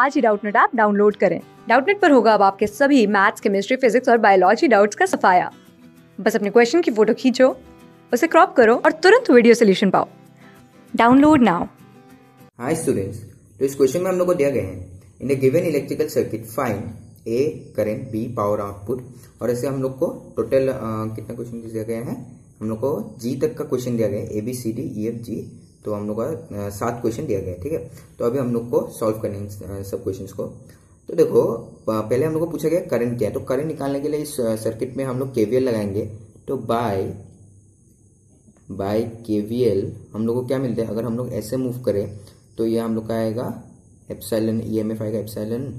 आज ही Doubtnut app download करें डाउटनेट पर होगा अब आपके सभी मैथ्स केमिस्ट्री फिजिक्स और बायोलॉजी डाउट्स का सफाया बस अपने क्वेश्चन की फोटो खींचो उसे क्रॉप करो और तुरंत वीडियो सोल्यूशन पाओ डाउनलोड नाउ हाई स्टूडेंट्स तो इस क्वेश्चन में हम लोग को दिया गया है in a given electrical circuit find A current B power output और ऐसे हम लोग को टोटल कितना क्वेश्चन दिया गया है हम लोग को जी तक का क्वेश्चन दिया गया है A B C D E F G तो हम लोग का सात क्वेश्चन दिया गया ठीक है तो अभी हम लोग को सॉल्व करने सब क्वेश्चन को तो देखो पहले हम लोग को पूछा गया करंट क्या है तो करंट निकालने के लिए इस सर्किट में हम लोग केवीएल लगाएंगे तो बाय बाय केवीएल हम लोग को क्या मिलता है अगर हम लोग ऐसे मूव करें तो ये हम लोग का आएगा एप्साइलन एफ आएगा एप्साइलन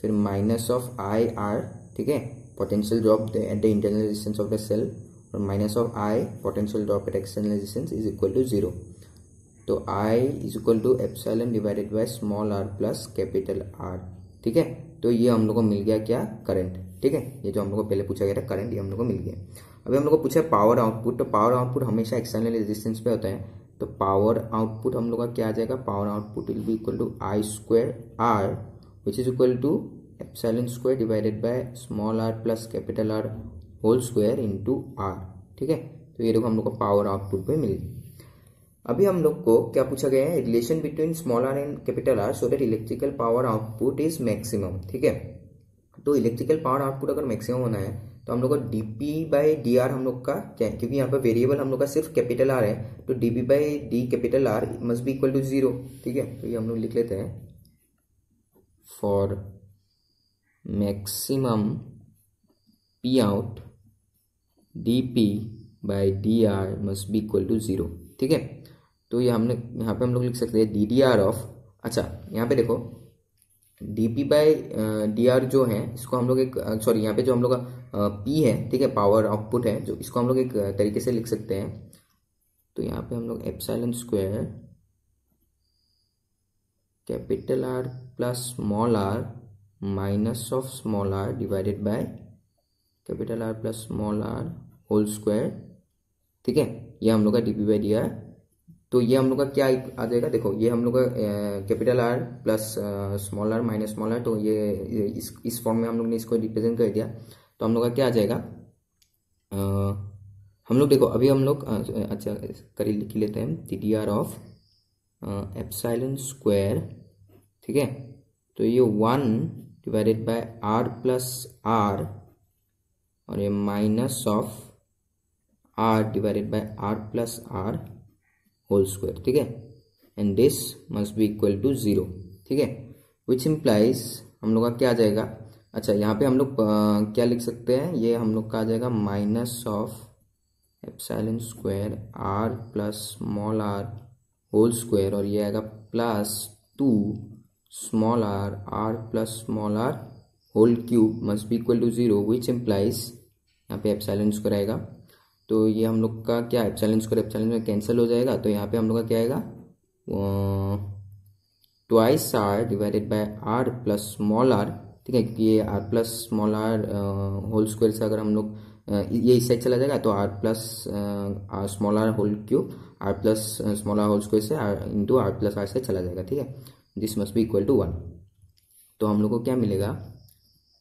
फिर माइनस ऑफ आई आर ठीक है potential drop at the internal resistance of the cell और minus of I potential drop at external resistance is equal to zero तो i is equal to epsilon divided by small r plus capital r ठीक है तो ये हम लोग को मिल गया क्या करंट ठीक है ये जो हम लोग को पहले पूछा गया था करंट ये हम लोग को मिल गया अभी हम लोग को पूछा पावर आउटपुट तो पावर आउटपुट हमेशा एक्सटर्नल रेजिस्टेंस पे होता है तो पावर आउटपुट हम लोग का क्या आ जाएगा power output will be equal to I square R which is equal to epsilon square divided by small R plus capital R whole square into are ठीक है तो ये देखो हम लोग को पावर आउटपुट पे मिल गई अभी हम लोग को क्या पूछा गया है relation between small R and capital R so that electrical power output is maximum ठीक है तो इलेक्ट्रिकल पावर आउटपुट अगर मैक्सिमम होना है तो हम लोग को D P by D R हम लोग का क्या है क्योंकि यहाँ पर वेरिएबल हम लोग का सिर्फ कैपिटल आर है तो D P by D capital R must be equal to zero ठीक है तो ये हम लोग लिख लेते हैं for maximum P out D P by D R must be equal to zero ठीक है तो ये हमने यहाँ पे हम लोग लिख सकते हैं डी डी आर ऑफ अच्छा यहाँ पे देखो D P by D R जो है इसको हम लोग एक सॉरी यहाँ पे जो हम लोग का पी है ठीक है पावर आउटपुट है जो इसको हम लोग एक तरीके से लिख सकते हैं तो यहाँ पे हम लोग epsilon square capital R plus small R minus of small R divided by capital R plus small are whole square ठीक है ये हम लोग का D P by D R तो ये हम लोग का क्या आ जाएगा देखो ये हम लोग का capital R plus small R minus small R तो ये इस इस फॉर्म में हम लोग ने इसको रिप्रेजेंट कर दिया तो हम लोग का क्या आ जाएगा आ, हम लोग देखो अभी हम लोग अच्छा करी लिख लेते हैं T D R of epsilon square ठीक है तो ये one divided by R plus R और ये minus of R divided by R plus R whole square ठीक है and this must be equal to zero ठीक है विच इम्प्लाइज हम लोग का क्या आ जाएगा अच्छा यहाँ पे हम लोग क्या लिख सकते हैं ये हम लोग का आ जाएगा minus of epsilon square are plus small are whole square और ये आएगा plus two small R R plus small are whole cube must be equal to zero which implies यहाँ पे एप्साइलन स्क्वायर आएगा तो ये हम लोग का क्या है चैलेंज स्क्वायर चैलेंज में कैंसिल हो जाएगा तो यहाँ पे हम लोग का क्या आएगा twice R divided by R plus small are ठीक है क्योंकि ये R plus small are whole square से अगर हम लोग ये इस साइड चला जाएगा तो R plus small are whole cube R plus small are whole square से R into R plus R से चला जाएगा ठीक है this must be equal to one तो हम लोग को क्या मिलेगा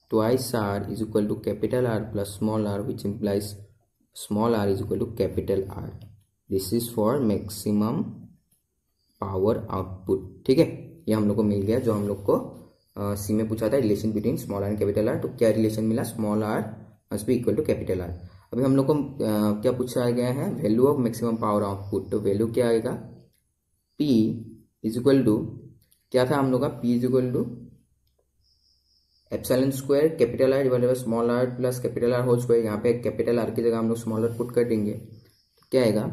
twice R is equal to capital R plus small R which implies small r is equal to capital R this is for maximum power output ठीक है ये हम लोग को मिल गया जो हम लोग को सी में पूछा था relation between small R and capital R तो क्या रिलेशन मिला small R must be equal to capital R अभी हम लोग को uh, क्या पूछा गया है value of maximum power output तो वैल्यू क्या आएगा पी इज इक्वल टू क्या था हम लोग का P is equal to epsilon square capital R divided by small R plus capital R whole square यहाँ पे कैपिटल आर की जगह हम लोग स्मॉल आर पुट कर देंगे तो क्या आएगा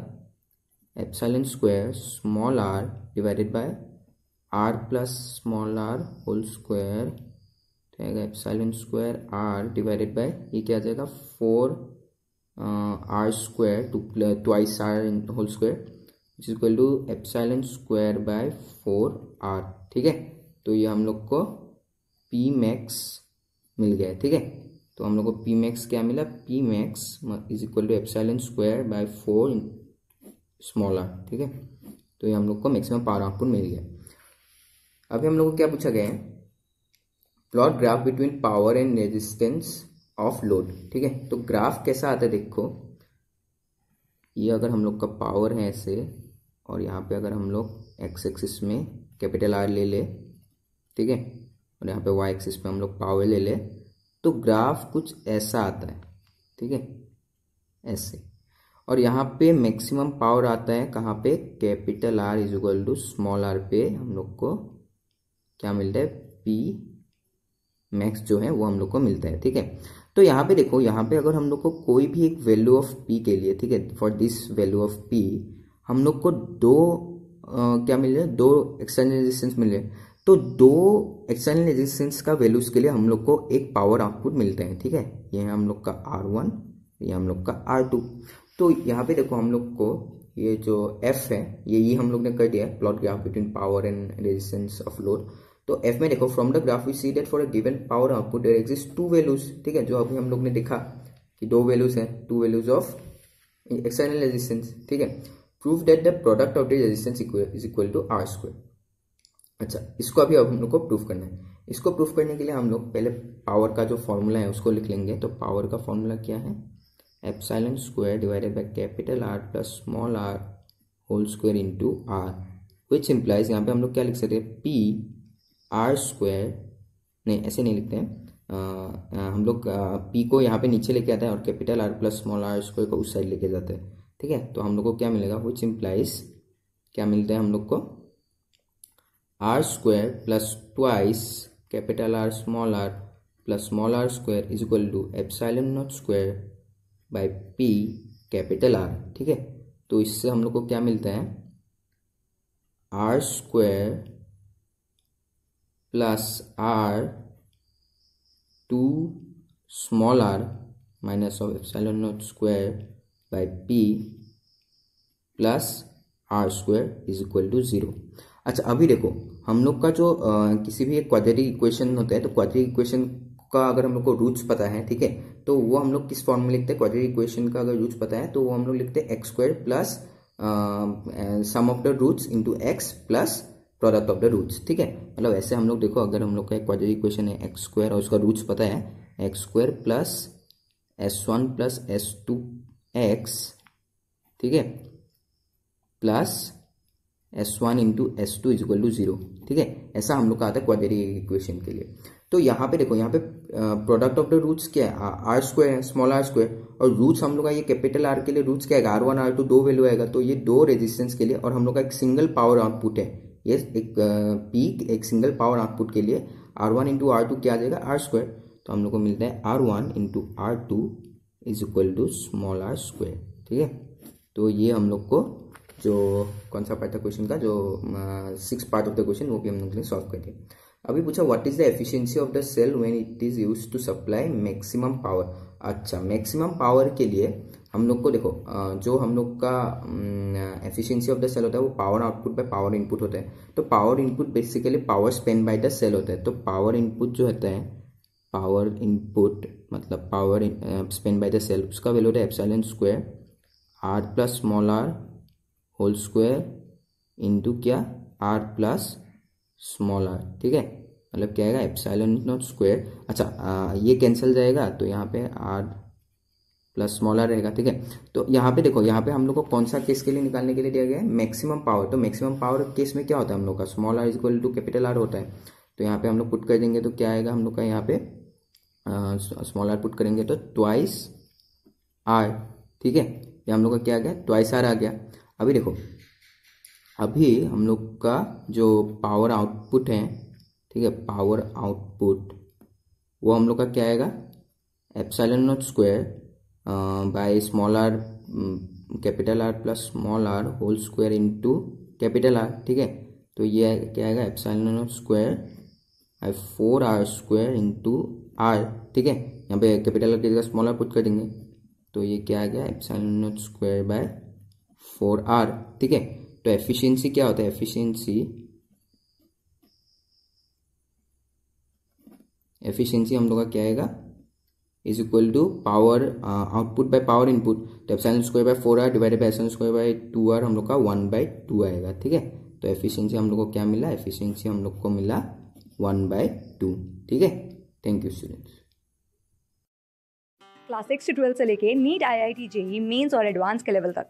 epsilon square small R divided by R plus small are whole square तो आएगा epsilon square R divided by ये क्या आ जाएगा four R uh, square two twice R whole square is equal to epsilon square by four are ठीक है तो ये हम लोग को पी मैक्स मिल गया ठीक है तो हम लोग को पी मैक्स क्या मिला P max is equal to epsilon square by four small are ठीक है तो ये हम लोग को मैक्सिमम पावर आउटपुट मिल गया अभी हम लोग को क्या पूछा गया है plot graph between power and resistance of load ठीक है तो ग्राफ कैसा आता है देखो ये अगर हम लोग का पावर है ऐसे और यहाँ पे अगर हम लोग एक्स एक्सिस में कैपिटल आर ले ले ठीक है और यहाँ पे वाई एक्सिस पे हम लोग पावर ले ले तो ग्राफ कुछ ऐसा आता है ठीक है ऐसे और यहाँ पे मैक्सिमम पावर आता है कहाँ पे capital R is equal to small R पे हम लोग को क्या मिलता है पी मैक्स जो है वो हम लोग को मिलता है ठीक है तो यहाँ पे देखो यहाँ पे अगर हम लोग को कोई भी एक वैल्यू ऑफ पी के लिए ठीक है for this value of P हम लोग को दो आ, क्या मिल रहा है दो एक्सटर्नल रेजिस्टेंस मिल रहे तो दो एक्सटर्नल रेजिस्टेंस का वैल्यूज के लिए हम लोग को एक पावर आउटपुट मिलता है ठीक है ये है हम लोग का आर वन ये हम लोग का आर टू तो यहाँ पे देखो हम लोग को ये जो एफ है ये ये हम लोग ने कर दिया plot graph between power and resistance of load तो एफ में देखो from the graph we see that for a given power output there exist two values ठीक है जो अभी हम लोग ने देखा कि दो वैल्यूज हैं two values of external resistance ठीक है prove that the product of the resistance is equal to R square अच्छा इसको अभी अब हम लोग को प्रूफ करना है इसको प्रूफ करने के लिए हम लोग पहले पावर का जो फॉर्मूला है उसको लिख लेंगे तो पावर का फॉर्मूला क्या है epsilon square divided by capital R plus small are whole square into R which implies यहाँ पे हम लोग क्या लिख सकते हैं पी आर स्क्वायर नहीं ऐसे नहीं लिखते हैं हम लोग पी को यहाँ पे नीचे लेके आते हैं और capital R plus small are square को उस साइड लेके जाते हैं ठीक है तो हम लोग को क्या मिलेगा विच इम्प्लाइज क्या मिलता है हम लोग को R square plus twice capital R small R plus small are square is equal to epsilon naught square by P capital R ठीक है तो इससे हम लोग को क्या मिलता है are square plus R two small R minus of epsilon naught square by P plus R square is equal to zero अच्छा अभी देखो हम लोग का जो आ, किसी भी एक क्वाड्रेटिक इक्वेशन होता है तो क्वाड्रेटिक इक्वेशन का अगर हम लोग को रूट्स पता है ठीक है तो वो हम लोग किस फॉर्म में लिखते हैं क्वाड्रेटिक इक्वेशन का अगर रूट्स पता है तो वो हम लोग लिखते हैं x square plus sum of the roots into x plus product of the roots ठीक है मतलब ऐसे हम लोग देखो अगर हम लोग का एक क्वाड्रेटिक इक्वेशन है एक्स स्क्वायर और उसका रूट्स पता है x square plus s one plus s two x ठीक है plus s one into s two is equal to zero ठीक है ऐसा हम लोग का आता है क्वाड्रेटिक इक्वेशन के लिए तो यहाँ पे देखो यहाँ पे प्रोडक्ट ऑफ द रूट्स क्या है आर स्क्वायर है स्मॉल आर स्क्वायर और रूट्स हम लोग का ये कैपिटल आर के लिए रूट्स क्या है आर वन आर टू दो वैल्यू आएगा तो ये दो रेजिस्टेंस के लिए और हम लोग का एक सिंगल पावर आउटपुट है ये एक पीक एक सिंगल पावर आउटपुट के लिए r one into r two क्या आ जाएगा आर स्क्वायर तो हम लोग को मिलता है r one into r two is equal to small are square ठीक है तो ये हम लोग को जो कौन सा पार्ट था क्वेश्चन का जो six part of the question वो भी हम लोग ने सॉल्व कर दिया अभी पूछा what is the efficiency of the cell when it is use to supply maximum power अच्छा मैक्सिमम पावर के लिए हम लोग को देखो जो हम लोग का एफिशिएंसी ऑफ द सेल होता है वो power output by power input होता है तो power input basically power spend by the cell होता है तो पावर इनपुट जो होता है पावर इनपुट मतलब power spend by the cell उसका वैल्यू होता है epsilon square are plus small are whole square into क्या आर प्लस स्मॉल आर ठीक है मतलब क्या आएगा एप्साइलन इज नॉट स्क्वायर अच्छा आ, ये कैंसिल जाएगा तो यहाँ पे आर प्लस स्मॉल आर रहेगा ठीक है तो यहाँ पे देखो यहाँ पे हम लोग को कौन सा केस के लिए निकालने के लिए दिया गया है मैक्सिमम पावर तो मैक्सिमम पावर केस में क्या होता है हम लोग का small r equal to capital R होता है तो यहाँ पे हम लोग पुट कर देंगे तो क्या आएगा हम लोग का यहाँ पे स्मॉल आर पुट करेंगे तो ट्वाइस आर ठीक है ये हम लोग का क्या आ गया ट्वाइस आर आ गया अभी देखो अभी हम लोग का जो पावर आउटपुट है ठीक है पावर आउटपुट वो हम लोग का क्या आएगा epsilon nought square by small r capital R plus small are whole square into capital R ठीक है तो ये क्या आएगा epsilon nought square by four r square into are ठीक है यहाँ पे कैपिटल आर की जगह स्मॉल आर पुट कर देंगे तो ये क्या आ गया epsilon nought square by four are ठीक है तो एफिशिएंसी क्या होता है एफिशिएंसी एफिशिएंसी हम लोग का क्या आएगा is equal to power output by power input तो epsilon square by four r divided by epsilon square by two r हम लोग का वन बाय टू आएगा ठीक है तो एफिशिएंसी हम लोग को क्या मिला एफिशिएंसी हम लोग को मिला वन बाय टू ठीक है thank you students class six से ट्वेल्व से लेके NEET I I T JEE Mains और एडवांस के लेवल तक